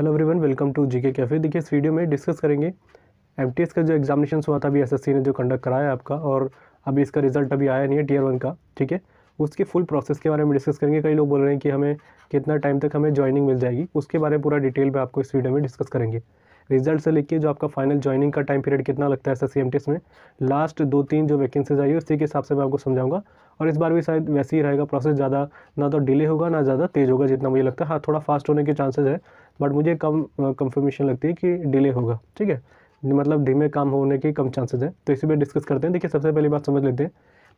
hello everyone welcome to GK cafe देखिए इस video में डिस्कस करेंगे एमटीएस का जो एग्जामिनेशन हुआ था अभी एसएससी ने जो कंडक्ट कराया आपका और अभी इसका रिजल्ट अभी आया नहीं है टीयर वन का ठीक है उसके फुल प्रोसेस के बारे में डिस्कस करेंगे कई लोग बोल रहे हैं कि हमें कितना टाइम तक हमें ज्वाइनिंग मिल जाएगी उसके बारे में पूरा डिटेल में आपको इस वीडियो में डिस्कस करेंगे रिजल्ट से लेके जो आपका फाइनल ज्वाइनिंग का टाइम पीरियड कितना लगता है एस एस में लास्ट दो तीन जो वैकेंसीज आई है उसी के हिसाब से मैं आपको समझाऊंगा और इस बार भी शायद वैसे ही रहेगा प्रोसेस ज़्यादा ना तो डिले होगा ना ज़्यादा तेज़ होगा जितना मुझे लगता है हाँ थोड़ा फास्ट होने के चांसेज है बट मुझे कम कंफर्मेशन लगती है कि डिले होगा ठीक है मतलब धीमे काम होने के कम चांसेस हैं तो इसी पर डिस्कस करते हैं देखिए सबसे पहली बात समझ लेते हैं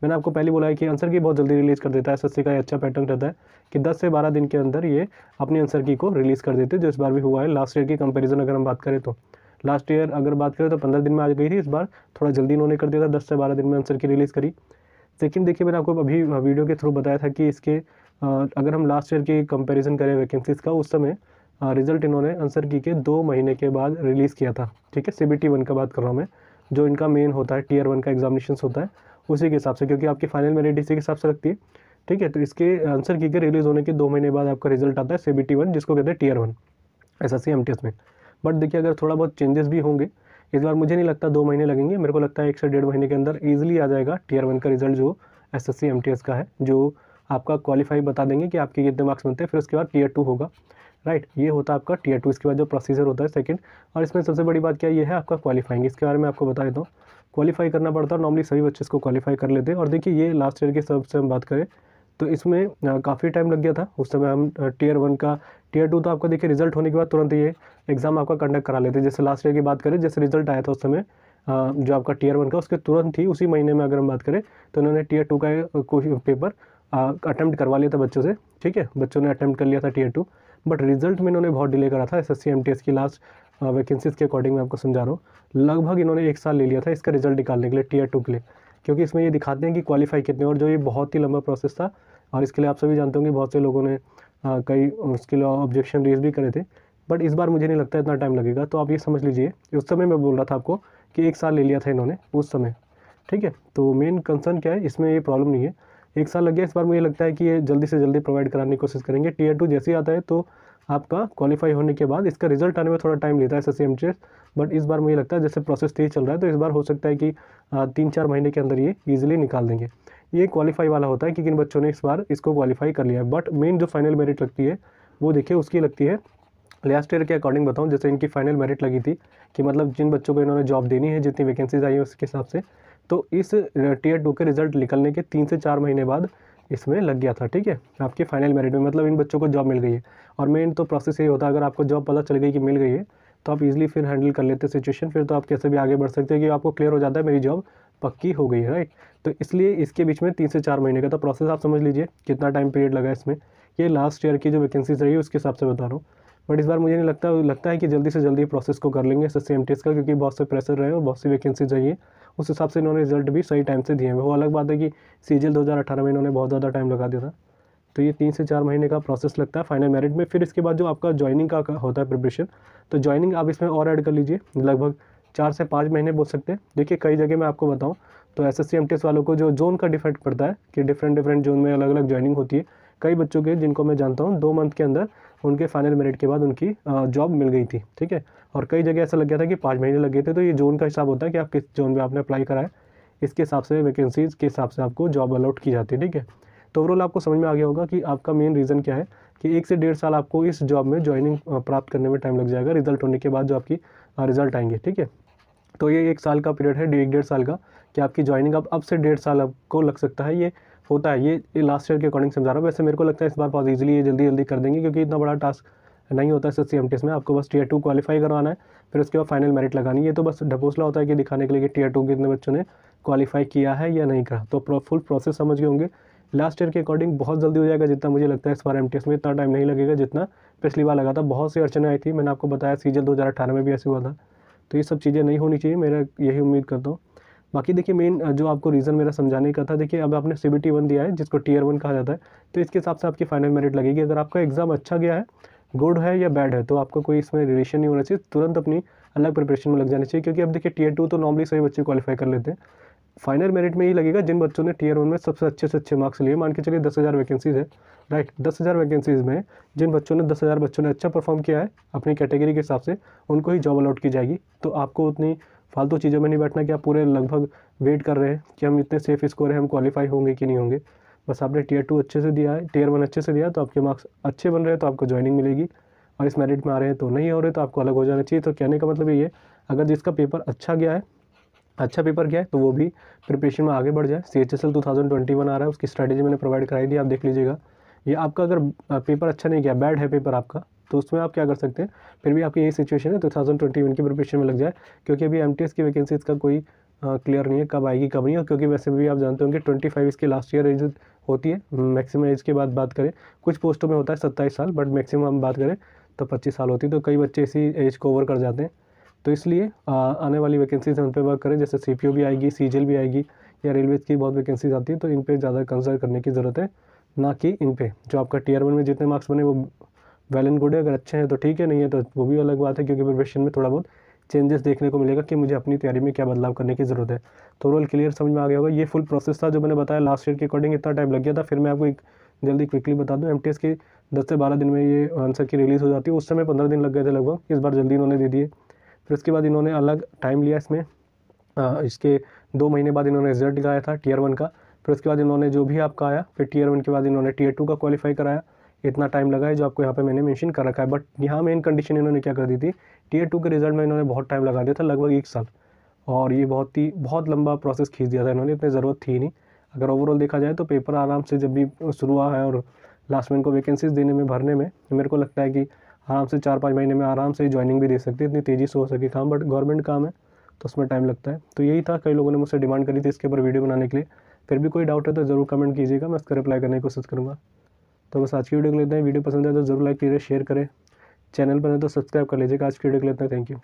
मैंने आपको पहले बोला है कि आंसर की बहुत जल्दी रिलीज़ कर देता है एस का अच्छा पैटर्न रहता है कि 10 से 12 दिन के अंदर ये अपनी आंसर की को रिलीज़ कर देते हैं जो इस बार भी हुआ है लास्ट ईयर की कंपैरिजन अगर हम बात करें तो लास्ट ईयर अगर बात करें तो पंद्रह दिन में आ गई थी इस बार थोड़ा जल्दी इन्होंने कर दिया था दस से बारह दिन में आंसर की रिलीज़ करी सेकेंड देखिए मैंने आपको अभी वीडियो के थ्रू बताया था कि इसके अगर हम लास्ट ईयर की कंपेरिजन करें वैकेंसीज़ का उस समय रिजल्ट हाँ, इन्होंने आंसर की के दो महीने के बाद रिलीज़ किया था ठीक है सी बी टी वन का बात कर रहा हूँ मैं जो इनका मेन होता है टीयर वन का एग्जामिनेशन होता है उसी के हिसाब से क्योंकि आपकी फाइनल मेरिट इसी के हिसाब से लगती है ठीक है तो इसके आंसर की के रिलीज़ होने के दो महीने बाद आपका रिजल्ट आता है सी बी टी वन जिसको कहते हैं tier one S S C M T S में बट देखिए अगर थोड़ा बहुत चेंजेस भी होंगे इस बार मुझे नहीं लगता दो महीने लगेंगे मेरे को लगता है एक से डेढ़ महीने के अंदर ईजिली आ जाएगा टीयर वन का रिजल्ट जो S S C M T S का है जो आपका क्वालिफाई बता देंगे कि आपके कितने मार्क्स बनते हैं फिर उसके बाद टीयर टू होगा राइट ये होता है आपका टीयर टू इसके बाद जो प्रोसीजर होता है सेकंड और इसमें सबसे बड़ी बात क्या ये है आपका क्वालिफाइंग इसके बारे में आपको बता देता हूँ क्वालिफाई करना पड़ता है नॉर्मली सभी बच्चे इसको क्वालिफाई कर लेते हैं और देखिए ये लास्ट ईयर के सब से हम बात करें तो इसमें काफ़ी टाइम लग गया था उस समय हम टीयर वन का टीयर टू तो आपका देखिए रिजल्ट होने के बाद तुरंत ये एग्ज़ाम आपका कंडक्ट करा लेते हैं जैसे लास्ट ईयर की बात करें जैसे रिजल्ट आया था उस समय जो आपका टीयर वन का उसके तुरंत ही उसी महीने में अगर हम बात करें तो उन्होंने टीयर टू का पेपर अटैम्प्ट करवा लिया था बच्चों से ठीक है बच्चों ने अटैम्प्ट कर लिया था टीयर टू बट रिजल्ट में इन्होंने बहुत डिले करा था एस एस की लास्ट वैकेंसीज uh, के अकॉर्डिंग मैं आपको समझा रहा हूँ लगभग इन्होंने एक साल ले लिया था इसका रिजल्ट निकालने के लिए टीयर टू के लिए क्योंकि इसमें ये दिखाते हैं कि क्वालिफाई कितने और जो ये बहुत ही लंबा प्रोसेस था और इसके लिए आप सभी जानते होंगे बहुत से लोगों ने आ, uh, कई uh, उसके लिए ऑब्जेक्शन रेज भी करे थे बट इस बार मुझे नहीं लगता इतना टाइम लगेगा तो आप ये समझ लीजिए उस समय मैं बोल रहा था आपको कि एक साल ले लिया था इन्होंने उस समय ठीक है तो मेन कंसर्न क्या है इसमें ये प्रॉब्लम नहीं है एक साल लग गया इस बार मुझे लगता है कि ये जल्दी से जल्दी प्रोवाइड कराने की कोशिश करेंगे टीयर टू जैसे आता है तो आपका क्वालिफाई होने के बाद इसका रिजल्ट आने में थोड़ा टाइम लेता है एस एस बट इस बार मुझे लगता है जैसे प्रोसेस तेज चल रहा है तो इस बार हो सकता है कि तीन चार महीने के अंदर ये ईजिली निकाल देंगे ये क्वालिफाई वाला होता है कि किन बच्चों ने इस बार इसको क्वालिफाई कर लिया है बट मेन जो फाइनल मेरिट लगती है वो देखिए उसकी लगती है लास्ट ईयर के अकॉर्डिंग बताऊँ जैसे इनकी फाइनल मेरिट लगी थी कि मतलब जिन बच्चों को इन्होंने जॉब देनी है जितनी वैकेंसीज आई है उसके हिसाब से तो इस टीयर टू के रिज़ल्ट निकलने के तीन से चार महीने बाद इसमें लग गया था ठीक है आपके फाइनल मेरिट में मतलब इन बच्चों को जॉब मिल गई है और मेन तो प्रोसेस यही होता है अगर आपको जॉब पता चल गई कि मिल गई है तो आप इजीली फिर हैंडल कर लेते सिचुएशन फिर तो आप कैसे भी आगे बढ़ सकते हैं कि आपको क्लियर हो जाता है मेरी जॉब पक्की हो गई है राइट तो इसलिए इसके बीच में तीन से चार महीने का तो प्रोसेस आप समझ लीजिए कितना टाइम पीरियड लगा इसमें ये लास्ट ईयर की जो वैकेंसीज रही है उसके हिसाब से बता रहा हूँ बट इस बार मुझे नहीं लगता लगता है कि जल्दी से जल्दी प्रोसेस को कर लेंगे इससे सेम टेस्ट का क्योंकि बहुत से प्रेशर रहे और बहुत सी वैकेंसीज रही है उस हिसाब से इन्होंने रिजल्ट भी सही टाइम से दिए हैं वो अलग बात है कि सी जी में इन्होंने बहुत ज़्यादा टाइम लगा दिया था तो ये तीन से चार महीने का प्रोसेस लगता है फाइनल मेरिट में फिर इसके बाद जो आपका ज्वाइनिंग का होता है प्रिपरेशन तो ज्वाइनिंग आप इसमें और ऐड कर लीजिए लगभग चार से पाँच महीने बोल सकते हैं देखिए कई जगह मैं आपको बताऊँ तो एस एस वालों को जो जोन का डिफेक्ट पड़ता है कि डिफरेंट डिफरेंट जोन में अलग अलग ज्वाइनिंग होती है कई बच्चों के जिनको मैं जानता हूँ दो मंथ के अंदर उनके फाइनल मेरिट के बाद उनकी जॉब मिल गई थी ठीक है और कई जगह ऐसा लग गया था कि पाँच महीने लग गए थे तो ये जोन का हिसाब होता है कि आप किस जोन में आपने अप्लाई करा है इसके हिसाब से वैकेंसीज़ के हिसाब से आपको जॉब अलाउट की जाती है ठीक है तो ओवरऑल आपको समझ में आ गया होगा कि आपका मेन रीज़न क्या है कि एक से डेढ़ साल आपको इस जॉब में ज्वाइनिंग प्राप्त करने में टाइम लग जाएगा रिजल्ट होने के बाद जो आपकी रिजल्ट आएंगे ठीक है तो ये एक साल का पीरियड है एक डेढ़ साल का कि आपकी ज्वाइनिंग अब अब से डेढ़ साल आपको लग सकता है ये होता है ये लास्ट ईयर के अकॉर्डिंग समझा रहा हूँ वैसे मेरे को लगता है इस बार बहुत ईजिली ये जल्दी जल्दी कर देंगे क्योंकि इतना बड़ा टास्क नहीं होता है एस एस में आपको बस टीयर टू क्वालीफाई करवाना है फिर उसके बाद फाइनल मेरिट लगानी है तो बस ढकोसला होता है कि दिखाने के लिए कि टीयर टू कितने बच्चों ने क्वालीफाई किया है या नहीं करा तो फुल प्रोसेस समझ गए होंगे लास्ट ईयर के अकॉर्डिंग बहुत जल्दी हो जाएगा जितना मुझे लगता है इस बार एम में इतना टाइम नहीं लगेगा जितना पिछली बार लगा था बहुत सी अड़चने आई थी मैंने आपको बताया सीजन दो में भी ऐसे हुआ था तो ये सब चीज़ें नहीं होनी चाहिए मेरा यही उम्मीद करता हूँ बाकी देखिए मेन जो आपको रीज़न मेरा समझाने का था देखिए अब आपने सी बी वन दिया है जिसको टीयर वन कहा जाता है तो इसके हिसाब से आपकी फाइनल मेरिट लगेगी अगर आपका एग्ज़ाम अच्छा गया है गुड है या बैड है तो आपको कोई इसमें रिलेशन नहीं होना चाहिए तुरंत अपनी अलग प्रिपरेशन में लग जाना चाहिए क्योंकि अब देखिए टीयर टू तो नॉर्मली सभी बच्चे क्वालीफाई कर लेते हैं फाइनल मेरिट में ही लगेगा जिन बच्चों ने टीयर वन में सबसे अच्छे से अच्छे मार्क्स लिए मान के चलिए दस हज़ार वैकेंसीज़ है राइट दस हज़ार वैकेंसीज़ में जिन बच्चों ने दस हज़ार बच्चों ने अच्छा परफॉर्म किया है अपनी कैटेगरी के हिसाब से उनको ही जॉब अलाउट की जाएगी तो आपको उतनी फालतू चीज़ों में नहीं बैठना कि आप पूरे लगभग वेट कर रहे हैं कि हम इतने सेफ स्कोर हैं हम क्वालिफाई होंगे कि नहीं होंगे बस आपने टीयर टू अच्छे से दिया है टीयर वन अच्छे से दिया तो आपके मार्क्स अच्छे बन रहे हैं तो आपको ज्वाइनिंग मिलेगी और इस मेरिट में आ रहे हैं तो नहीं हो रहे तो आपको अलग हो जाना चाहिए तो कहने का मतलब ये अगर जिसका पेपर अच्छा गया है अच्छा पेपर गया है तो वो भी प्रिपरेशन में आगे बढ़ जाए C H S L two thousand twenty one आ रहा है उसकी स्ट्रैटेजी मैंने प्रोवाइड कराई दी आप देख लीजिएगा ये आपका अगर पेपर अच्छा नहीं गया बैड है पेपर आपका तो उसमें आप क्या कर सकते हैं फिर भी आपकी यही सिचुएशन है टू थाउजेंड ट्वेंटी वन की प्रिपरेशन में लग जाए क्योंकि अभी एम की वैकेंसीज़ का कोई क्लियर नहीं है कब आएगी कब नहीं है क्योंकि वैसे भी आप जानते होंगे ट्वेंटी फाइव इसकी लास्ट ईयर एज होती है मैक्सिमम एज के बाद बात करें कुछ पोस्टों में होता है सत्ताईस साल बट मैक्सिमम हम बात करें तो पच्चीस साल होती है तो कई बच्चे इसी एज को ओवर कर जाते हैं तो इसलिए आने वाली वैकेंसीज उन पर वर्क करें जैसे सी भी आएगी सी भी आएगी या रेलवेज की बहुत वैकेंसीज आती है तो इन पर ज़्यादा कंसर करने की ज़रूरत है ना कि इन पर जो आपका टीयर वन में जितने मार्क्स बने वो वेल एंड गुड है अगर अच्छे हैं तो ठीक है नहीं है तो वो भी अलग बात है क्योंकि प्रिपरेशन में थोड़ा बहुत चेंजेस देखने को मिलेगा कि मुझे अपनी तैयारी में क्या बदलाव करने की ज़रूरत है तो रोल क्लियर समझ में आ गया होगा ये फुल प्रोसेस था जो मैंने बताया लास्ट ईयर के अकॉर्डिंग इतना टाइम लग गया था फिर मैं आपको एक जल्दी क्विकली बता दूँ एम की दस से बारह दिन में ये आंसर की रिलीज़ हो जाती है उस समय पंद्रह दिन लग गए थे लगभग इस बार जल्दी इन्होंने दे दिए फिर उसके बाद इन्होंने अलग टाइम लिया इसमें इसके दो महीने बाद इन्होंने रिजल्ट लगाया था टीयर वन का फिर उसके बाद इन्होंने जो भी आपका आया फिर टीयर वन के बाद इन्होंने टीयर टू का क्वालिफाई कराया इतना टाइम लगा है जो आपको यहाँ पे मैंने मेंशन कर रखा है बट यहाँ मेन कंडीशन इन्होंने क्या कर दी थी टीयर टू के रिजल्ट में इन्होंने बहुत टाइम लगा दिया था लगभग एक साल और ये बहुत ही बहुत लंबा प्रोसेस खींच दिया था इन्होंने इतनी ज़रूरत थी नहीं अगर ओवरऑल देखा जाए तो पेपर आराम से जब भी शुरू हुआ है और लास्ट में इनको वैकेंसीज देने में भरने में तो मेरे को लगता है कि आराम से चार पाँच महीने में आराम से ज्वाइनिंग भी दे सकते इतनी तेज़ी से हो सके काम बट गवर्नमेंट काम है तो उसमें टाइम लगता है तो यही था कई लोगों ने मुझसे डिमांड करी थी इसके ऊपर वीडियो बनाने के लिए फिर भी कोई डाउट है तो ज़रूर कमेंट कीजिएगा मैं उसका रिप्लाई करने की कोशिश करूँगा तो बस आज की वीडियो को लेते हैं वीडियो पसंद आए तो ज़रूर लाइक कीजिए शेयर करें चैनल पर तो सब्सक्राइब कर लीजिएगा आज की वीडियो को लेते हैं थैंक यू